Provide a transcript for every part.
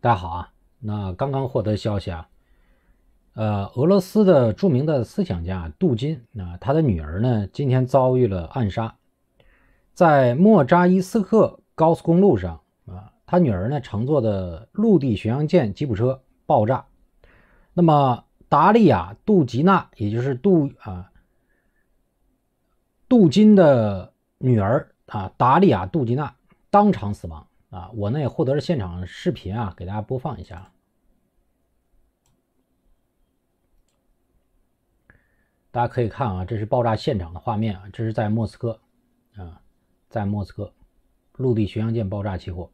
大家好啊，那刚刚获得消息啊，呃，俄罗斯的著名的思想家杜金，那他的女儿呢，今天遭遇了暗杀，在莫扎伊斯克高速公路上啊，他女儿呢乘坐的陆地巡洋舰吉普车爆炸，那么达利亚·杜吉娜，也就是杜啊，杜金的女儿啊，达利亚·杜吉娜当场死亡。啊，我呢也获得了现场视频啊，给大家播放一下。大家可以看啊，这是爆炸现场的画面啊，这是在莫斯科啊，在莫斯科，陆地巡洋舰爆炸起火。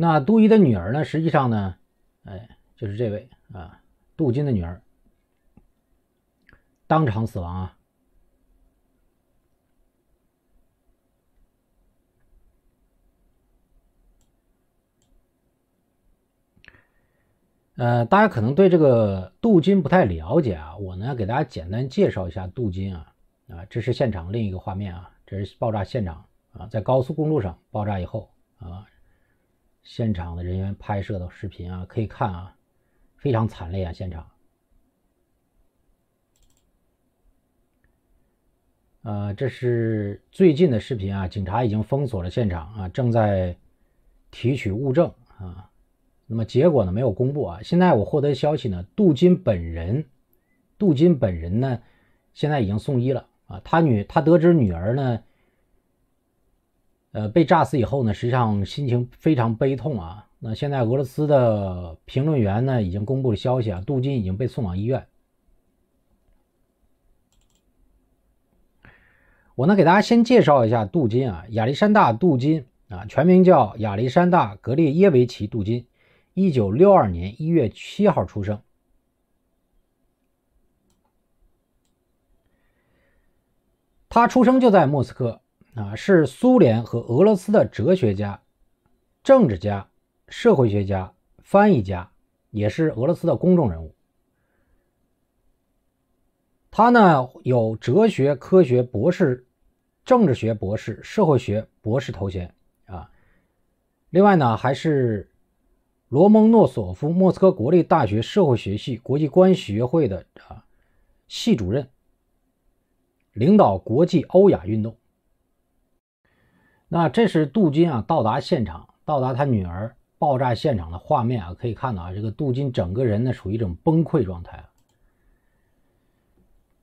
那杜一的女儿呢？实际上呢，哎，就是这位啊，杜金的女儿，当场死亡啊。呃，大家可能对这个镀金不太了解啊，我呢给大家简单介绍一下镀金啊。啊，这是现场另一个画面啊，这是爆炸现场啊，在高速公路上爆炸以后啊。现场的人员拍摄的视频啊，可以看啊，非常惨烈啊，现场。呃，这是最近的视频啊，警察已经封锁了现场啊，正在提取物证啊。那么结果呢，没有公布啊。现在我获得消息呢，杜金本人，杜金本人呢，现在已经送医了啊。他女，他得知女儿呢。呃，被炸死以后呢，实际上心情非常悲痛啊。那现在俄罗斯的评论员呢，已经公布了消息啊，杜金已经被送往医院。我呢，给大家先介绍一下杜金啊，亚历山大·杜金啊，全名叫亚历山大·格列耶维奇·杜金，一九六二年一月七号出生，他出生就在莫斯科。啊，是苏联和俄罗斯的哲学家、政治家、社会学家、翻译家，也是俄罗斯的公众人物。他呢有哲学、科学博士、政治学博士、社会学博士头衔啊。另外呢，还是罗蒙诺索夫莫斯科国立大学社会学系国际关系学会的啊系主任，领导国际欧亚运动。那这是杜金啊到达现场，到达他女儿爆炸现场的画面啊，可以看到啊，这个杜金整个人呢属于一种崩溃状态。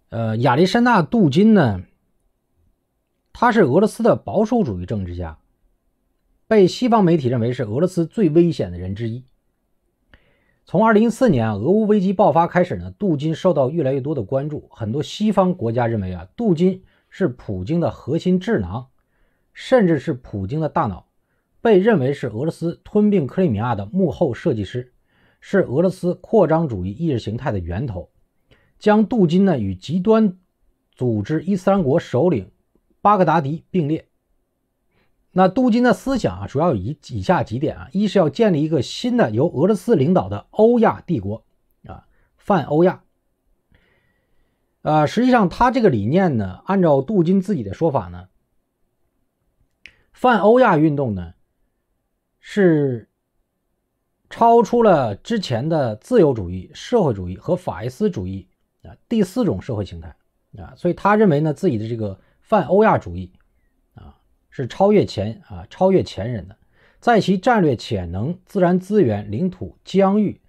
呃，亚历山大·杜金呢，他是俄罗斯的保守主义政治家，被西方媒体认为是俄罗斯最危险的人之一。从2014年啊，俄乌危机爆发开始呢，杜金受到越来越多的关注，很多西方国家认为啊，杜金是普京的核心智囊。甚至是普京的大脑，被认为是俄罗斯吞并克里米亚的幕后设计师，是俄罗斯扩张主义意识形态的源头。将杜金呢与极端组织伊斯兰国首领巴格达迪并列。那杜金的思想啊，主要有以以下几点啊：一是要建立一个新的由俄罗斯领导的欧亚帝国啊，泛欧亚。呃，实际上他这个理念呢，按照杜金自己的说法呢。泛欧亚运动呢，是超出了之前的自由主义、社会主义和法西斯主义啊，第四种社会形态啊，所以他认为呢，自己的这个泛欧亚主义啊，是超越前啊，超越前人的，在其战略潜能、自然资源、领土疆域、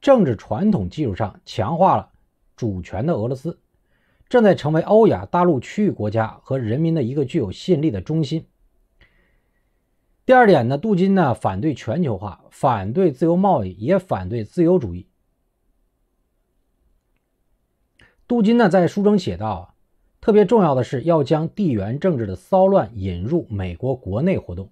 政治传统基础上，强化了主权的俄罗斯，正在成为欧亚大陆区域国家和人民的一个具有吸引力的中心。第二点呢，杜金呢反对全球化，反对自由贸易，也反对自由主义。杜金呢在书中写道啊，特别重要的是要将地缘政治的骚乱引入美国国内活动，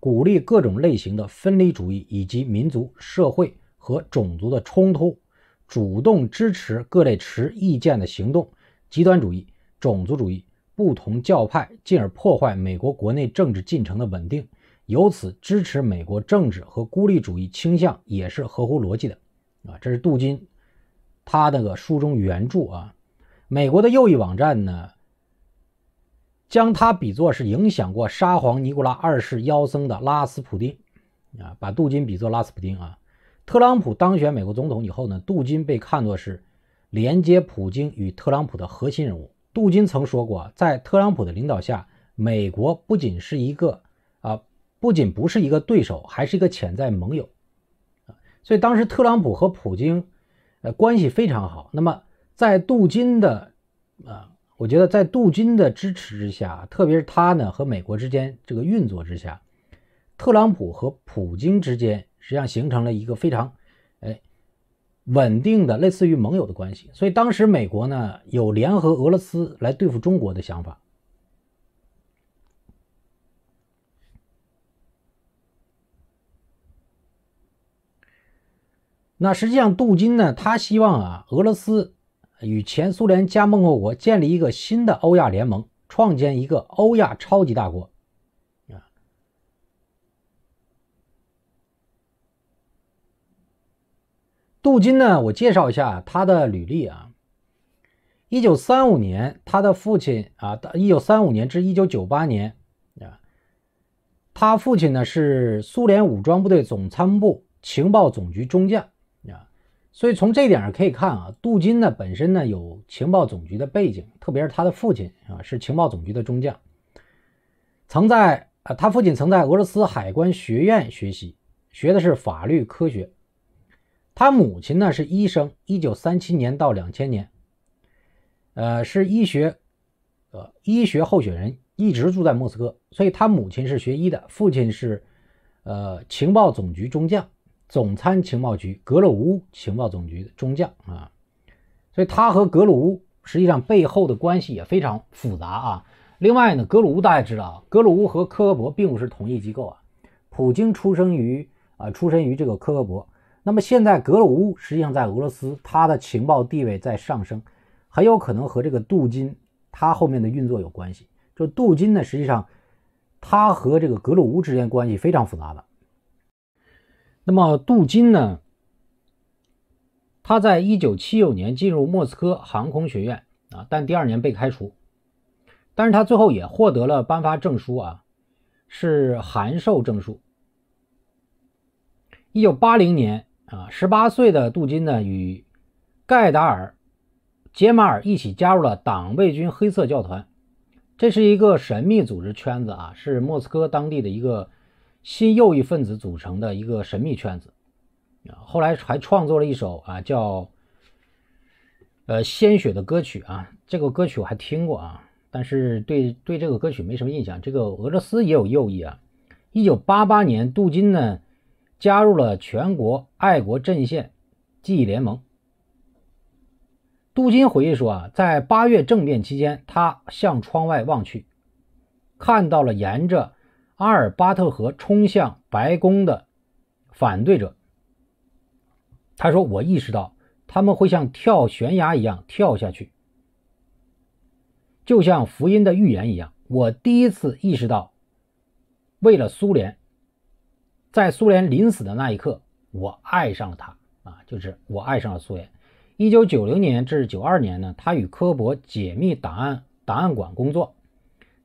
鼓励各种类型的分离主义以及民族、社会和种族的冲突，主动支持各类持意见的行动、极端主义、种族主义、不同教派，进而破坏美国国内政治进程的稳定。由此支持美国政治和孤立主义倾向也是合乎逻辑的，啊，这是杜金，他那个书中原著啊。美国的右翼网站呢，将他比作是影响过沙皇尼古拉二世妖僧的拉斯普丁，啊，把杜金比作拉斯普丁啊。特朗普当选美国总统以后呢，杜金被看作是连接普京与特朗普的核心人物。杜金曾说过，在特朗普的领导下，美国不仅是一个啊。不仅不是一个对手，还是一个潜在盟友，所以当时特朗普和普京，呃，关系非常好。那么在杜金的，啊，我觉得在杜金的支持之下，特别是他呢和美国之间这个运作之下，特朗普和普京之间实际上形成了一个非常，哎，稳定的类似于盟友的关系。所以当时美国呢有联合俄罗斯来对付中国的想法。那实际上，杜金呢？他希望啊，俄罗斯与前苏联加盟共和国建立一个新的欧亚联盟，创建一个欧亚超级大国。啊，杜金呢？我介绍一下他的履历啊。一九三五年，他的父亲啊，一九三五年至一九九八年啊，他父亲呢是苏联武装部队总参谋部情报总局中将。所以从这一点上可以看啊，杜金呢本身呢有情报总局的背景，特别是他的父亲啊是情报总局的中将，曾在呃他父亲曾在俄罗斯海关学院学习，学的是法律科学。他母亲呢是医生，一九三七年到两千年，呃是医学，呃医学候选人，一直住在莫斯科。所以他母亲是学医的，父亲是呃情报总局中将。总参情报局格鲁乌情报总局的中将啊，所以他和格鲁乌实际上背后的关系也非常复杂啊。另外呢，格鲁乌大家知道啊，格鲁乌和科格博并不是同一机构啊。普京出生于啊，出身于这个科格博。那么现在格鲁乌实际上在俄罗斯，他的情报地位在上升，很有可能和这个杜金他后面的运作有关系。就杜金呢，实际上他和这个格鲁乌之间关系非常复杂的。那么杜金呢？他在一九七九年进入莫斯科航空学院啊，但第二年被开除，但是他最后也获得了颁发证书啊，是函授证书。一九八零年啊，十八岁的杜金呢，与盖达尔、杰马尔一起加入了党卫军黑色教团，这是一个神秘组织圈子啊，是莫斯科当地的一个。新右翼分子组成的一个神秘圈子啊，后来还创作了一首啊叫呃鲜血的歌曲啊，这个歌曲我还听过啊，但是对对这个歌曲没什么印象。这个俄罗斯也有右翼啊。一九八八年，杜金呢加入了全国爱国阵线记忆联盟。杜金回忆说啊，在八月政变期间，他向窗外望去，看到了沿着。阿尔巴特河冲向白宫的反对者，他说：“我意识到他们会像跳悬崖一样跳下去，就像福音的预言一样。”我第一次意识到，为了苏联，在苏联临死的那一刻，我爱上了他啊，就是我爱上了苏联。一九九零年至九二年呢，他与科博解密档案档案馆工作，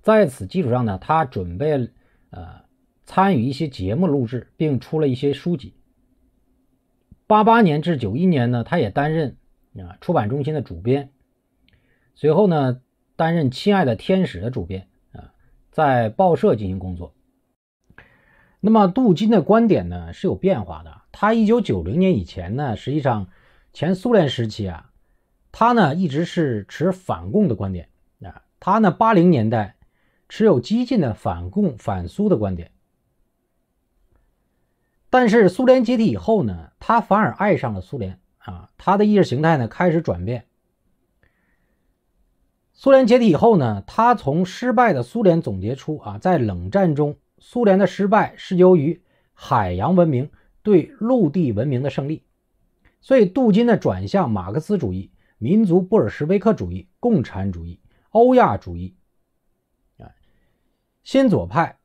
在此基础上呢，他准备。呃，参与一些节目录制，并出了一些书籍。八八年至九一年呢，他也担任啊出版中心的主编，随后呢担任《亲爱的天使》的主编啊，在报社进行工作。那么杜金的观点呢是有变化的。他一九九零年以前呢，实际上前苏联时期啊，他呢一直是持反共的观点啊，他呢八零年代。持有激进的反共反苏的观点，但是苏联解体以后呢，他反而爱上了苏联啊，他的意识形态呢开始转变。苏联解体以后呢，他从失败的苏联总结出啊，在冷战中苏联的失败是由于海洋文明对陆地文明的胜利，所以杜金的转向马克思主义、民族布尔什维克主义、共产主义、欧亚主义。新左派。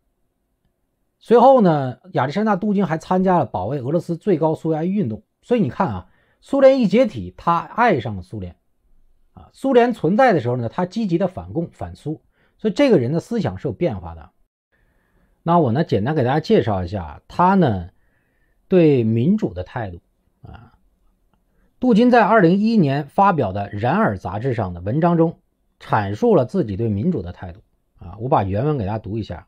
随后呢，亚历山大·杜金还参加了保卫俄罗斯最高苏维埃运动。所以你看啊，苏联一解体，他爱上了苏联。啊，苏联存在的时候呢，他积极的反共反苏。所以这个人的思想是有变化的。那我呢，简单给大家介绍一下他呢对民主的态度。啊，杜金在2011年发表的《然而》杂志上的文章中，阐述了自己对民主的态度。啊，我把原文给大家读一下。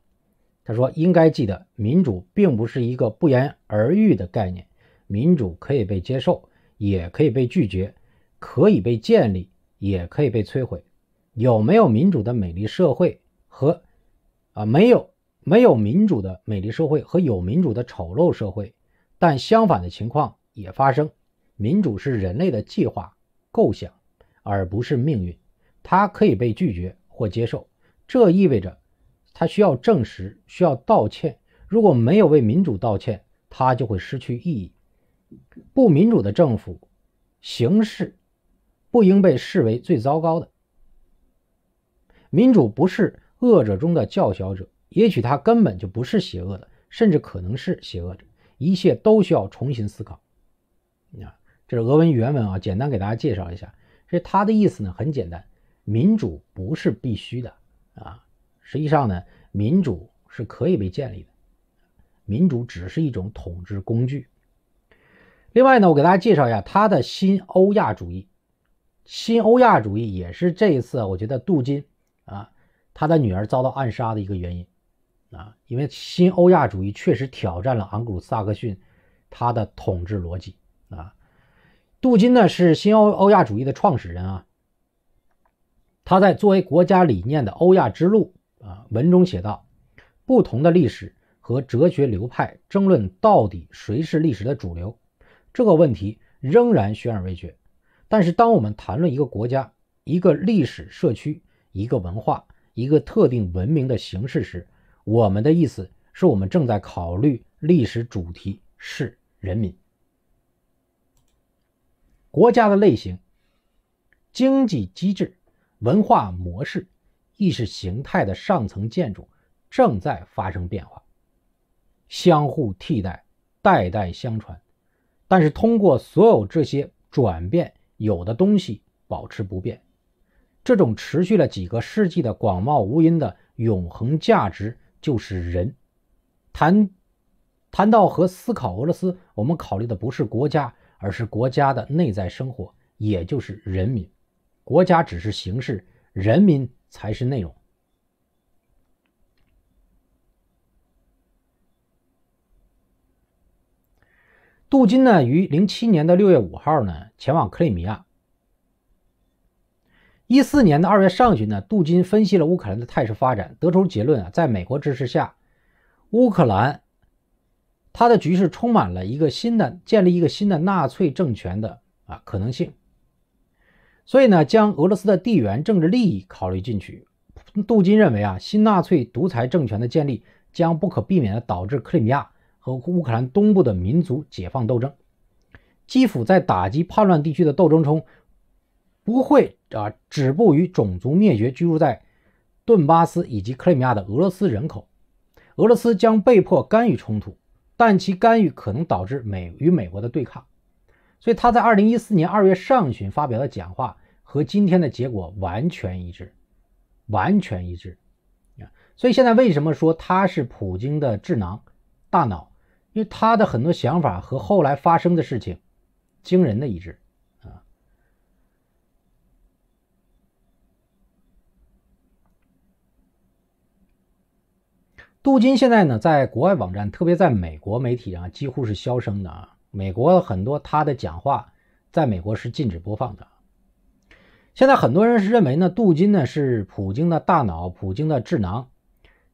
他说：“应该记得，民主并不是一个不言而喻的概念。民主可以被接受，也可以被拒绝，可以被建立，也可以被摧毁。有没有民主的美丽社会和啊没有没有民主的美丽社会和有民主的丑陋社会，但相反的情况也发生。民主是人类的计划构想，而不是命运。它可以被拒绝或接受。”这意味着，他需要证实，需要道歉。如果没有为民主道歉，他就会失去意义。不民主的政府形式不应被视为最糟糕的。民主不是恶者中的叫嚣者，也许他根本就不是邪恶的，甚至可能是邪恶者。一切都需要重新思考。啊，这是俄文原文啊，简单给大家介绍一下。这他的意思呢很简单：民主不是必须的。啊，实际上呢，民主是可以被建立的，民主只是一种统治工具。另外呢，我给大家介绍一下他的新欧亚主义。新欧亚主义也是这一次我觉得杜金啊，他的女儿遭到暗杀的一个原因啊，因为新欧亚主义确实挑战了昂古鲁萨克逊他的统治逻辑啊。杜金呢是新欧欧亚主义的创始人啊。他在作为国家理念的欧亚之路啊文中写道：“不同的历史和哲学流派争论到底谁是历史的主流，这个问题仍然悬而未决。但是，当我们谈论一个国家、一个历史社区、一个文化、一个特定文明的形式时，我们的意思是我们正在考虑历史主题是人民、国家的类型、经济机制。”文化模式、意识形态的上层建筑正在发生变化，相互替代、代代相传。但是，通过所有这些转变，有的东西保持不变。这种持续了几个世纪的广袤无垠的永恒价值就是人。谈谈到和思考俄罗斯，我们考虑的不是国家，而是国家的内在生活，也就是人民。国家只是形式，人民才是内容。杜金呢，于零七年的六月五号呢，前往克里米亚。一四年的二月上旬呢，杜金分析了乌克兰的态势发展，得出结论啊，在美国支持下，乌克兰，它的局势充满了一个新的建立一个新的纳粹政权的啊可能性。所以呢，将俄罗斯的地缘政治利益考虑进去，杜金认为啊，新纳粹独裁政权的建立将不可避免地导致克里米亚和乌克兰东部的民族解放斗争。基辅在打击叛乱地区的斗争中，不会啊止步于种族灭绝居住在顿巴斯以及克里米亚的俄罗斯人口。俄罗斯将被迫干预冲突，但其干预可能导致美与美国的对抗。所以他在二零一四年二月上旬发表的讲话和今天的结果完全一致，完全一致啊！所以现在为什么说他是普京的智囊、大脑？因为他的很多想法和后来发生的事情惊人的一致啊！杜金现在呢，在国外网站，特别在美国媒体上几乎是销声的啊。美国很多他的讲话，在美国是禁止播放的。现在很多人是认为呢，杜金呢是普京的大脑，普京的智囊。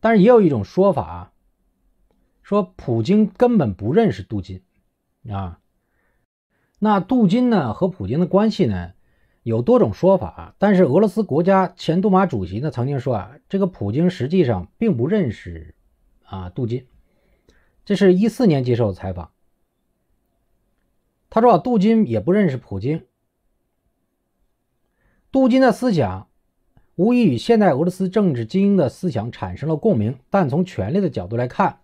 但是也有一种说法，说普京根本不认识杜金啊。那杜金呢和普京的关系呢，有多种说法。但是俄罗斯国家前杜马主席呢曾经说啊，这个普京实际上并不认识啊杜金。这是一四年接受的采访。他说：“啊，杜金也不认识普京。杜金的思想，无疑与现代俄罗斯政治精英的思想产生了共鸣。但从权力的角度来看，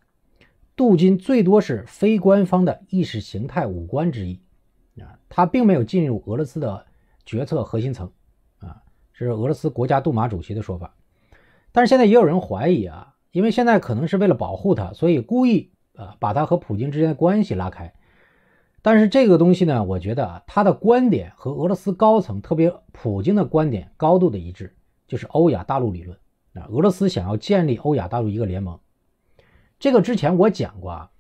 杜金最多是非官方的意识形态武官之一。啊，他并没有进入俄罗斯的决策核心层。啊，这是俄罗斯国家杜马主席的说法。但是现在也有人怀疑啊，因为现在可能是为了保护他，所以故意啊把他和普京之间的关系拉开。”但是这个东西呢，我觉得啊，他的观点和俄罗斯高层特别普京的观点高度的一致，就是欧亚大陆理论啊，俄罗斯想要建立欧亚大陆一个联盟。这个之前我讲过啊，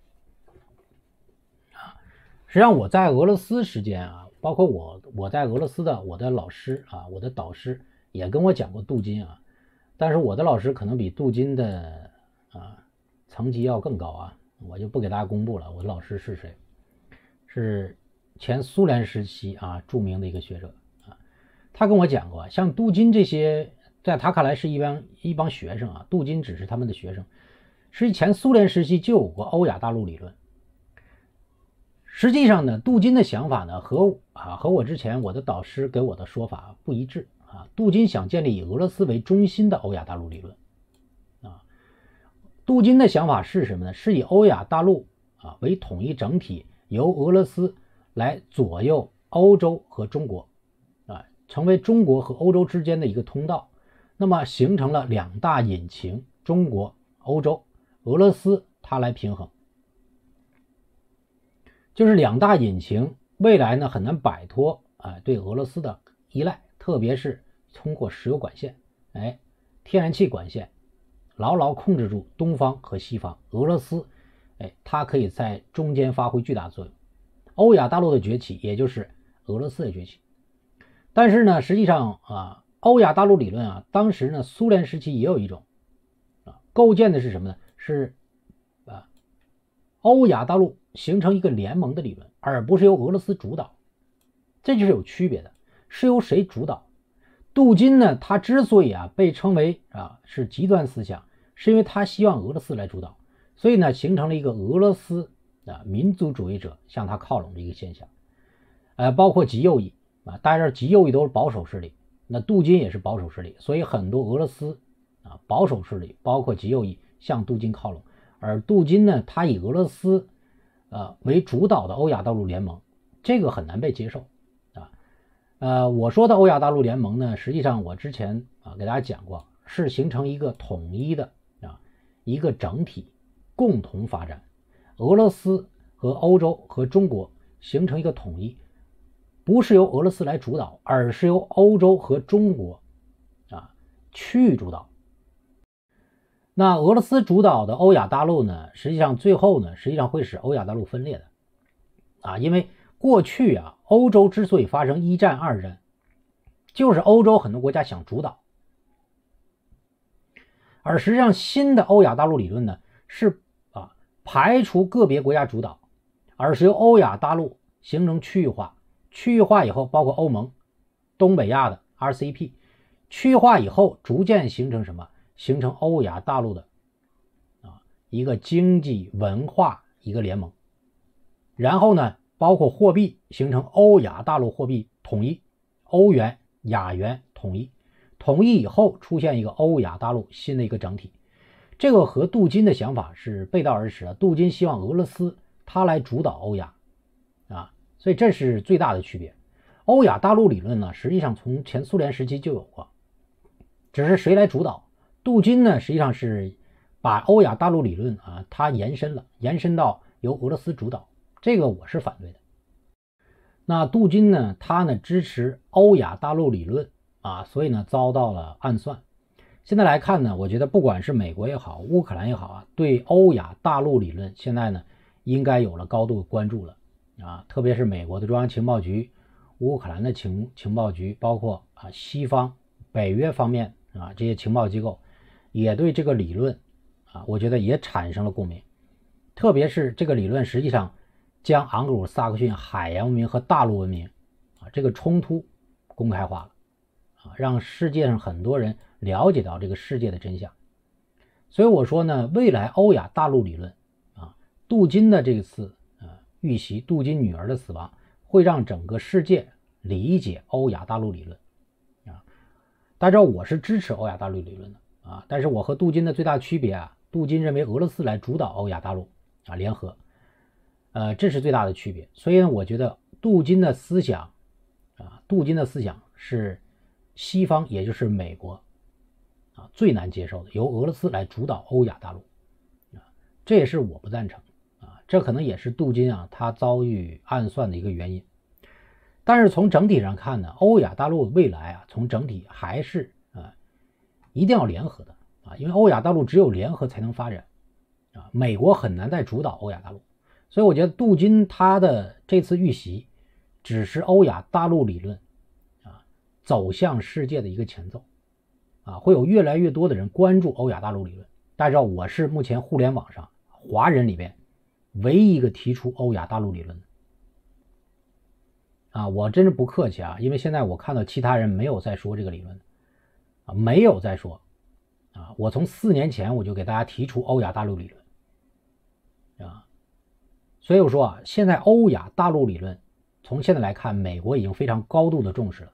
啊，实际上我在俄罗斯时间啊，包括我我在俄罗斯的我的老师啊，我的导师也跟我讲过杜金啊，但是我的老师可能比杜金的啊层级要更高啊，我就不给大家公布了，我的老师是谁。是前苏联时期啊，著名的一个学者啊，他跟我讲过，像杜金这些，在他看来是一帮一帮学生啊。杜金只是他们的学生，是前苏联时期就有过欧亚大陆理论。实际上呢，杜金的想法呢和啊和我之前我的导师给我的说法不一致啊。杜金想建立以俄罗斯为中心的欧亚大陆理论啊。杜金的想法是什么呢？是以欧亚大陆啊为统一整体。由俄罗斯来左右欧洲和中国，啊，成为中国和欧洲之间的一个通道，那么形成了两大引擎：中国、欧洲、俄罗斯，它来平衡，就是两大引擎，未来呢很难摆脱啊对俄罗斯的依赖，特别是通过石油管线，哎，天然气管线，牢牢控制住东方和西方，俄罗斯。哎，它可以在中间发挥巨大作用。欧亚大陆的崛起，也就是俄罗斯的崛起。但是呢，实际上啊，欧亚大陆理论啊，当时呢，苏联时期也有一种啊，构建的是什么呢？是啊，欧亚大陆形成一个联盟的理论，而不是由俄罗斯主导。这就是有区别的，是由谁主导？杜金呢，他之所以啊被称为啊是极端思想，是因为他希望俄罗斯来主导。所以呢，形成了一个俄罗斯啊民族主义者向他靠拢的一个现象，呃，包括极右翼啊，大家知道极右翼都是保守势力，那杜金也是保守势力，所以很多俄罗斯啊保守势力，包括极右翼向杜金靠拢，而杜金呢，他以俄罗斯，呃为主导的欧亚大陆联盟，这个很难被接受啊，呃，我说的欧亚大陆联盟呢，实际上我之前啊给大家讲过，是形成一个统一的啊一个整体。共同发展，俄罗斯和欧洲和中国形成一个统一，不是由俄罗斯来主导，而是由欧洲和中国，啊，区域主导。那俄罗斯主导的欧亚大陆呢？实际上最后呢，实际上会使欧亚大陆分裂的，啊，因为过去啊，欧洲之所以发生一战二战，就是欧洲很多国家想主导，而实际上新的欧亚大陆理论呢是。排除个别国家主导，而是由欧亚大陆形成区域化。区域化以后，包括欧盟、东北亚的 RCEP，区域化以后逐渐形成什么？形成欧亚大陆的啊一个经济文化一个联盟。然后呢，包括货币形成欧亚大陆货币统一，欧元、亚元统一。统一以后出现一个欧亚大陆新的一个整体。这个和杜金的想法是背道而驰的。杜金希望俄罗斯他来主导欧亚啊，所以这是最大的区别。欧亚大陆理论呢，实际上从前苏联时期就有过，只是谁来主导？杜金呢，实际上是把欧亚大陆理论啊，它延伸了，延伸到由俄罗斯主导，这个我是反对的。那杜金呢，他呢支持欧亚大陆理论啊，所以呢遭到了暗算。现在来看呢，我觉得不管是美国也好，乌克兰也好啊，对欧亚大陆理论现在呢，应该有了高度关注了啊。特别是美国的中央情报局、乌克兰的情情报局，包括啊西方、北约方面啊这些情报机构，也对这个理论啊，我觉得也产生了共鸣。特别是这个理论实际上将昂格鲁萨克逊海洋文明和大陆文明啊这个冲突公开化了啊，让世界上很多人。了解到这个世界的真相，所以我说呢，未来欧亚大陆理论啊，杜金的这次啊遇袭，杜金女儿的死亡，会让整个世界理解欧亚大陆理论啊。大家知道我是支持欧亚大陆理论的啊，但是我和杜金的最大区别啊，杜金认为俄罗斯来主导欧亚大陆啊联合，呃，这是最大的区别。所以呢，我觉得杜金的思想啊，杜金的思想是西方，也就是美国。最难接受的由俄罗斯来主导欧亚大陆，啊，这也是我不赞成啊，这可能也是杜金啊他遭遇暗算的一个原因。但是从整体上看呢，欧亚大陆未来啊，从整体还是啊，一定要联合的啊，因为欧亚大陆只有联合才能发展啊，美国很难再主导欧亚大陆，所以我觉得杜金他的这次遇袭，只是欧亚大陆理论啊走向世界的一个前奏。啊，会有越来越多的人关注欧亚大陆理论。大家知道，我是目前互联网上华人里边唯一一个提出欧亚大陆理论的。啊，我真是不客气啊，因为现在我看到其他人没有在说这个理论，啊，没有在说。啊，我从四年前我就给大家提出欧亚大陆理论。啊，所以我说啊，现在欧亚大陆理论，从现在来看，美国已经非常高度的重视了。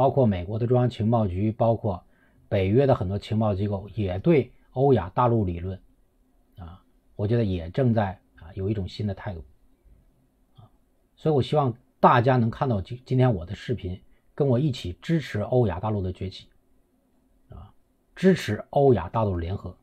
包括美国的中央情报局，包括北约的很多情报机构，也对欧亚大陆理论，啊，我觉得也正在啊有一种新的态度，啊，所以我希望大家能看到今今天我的视频，跟我一起支持欧亚大陆的崛起，啊，支持欧亚大陆联合。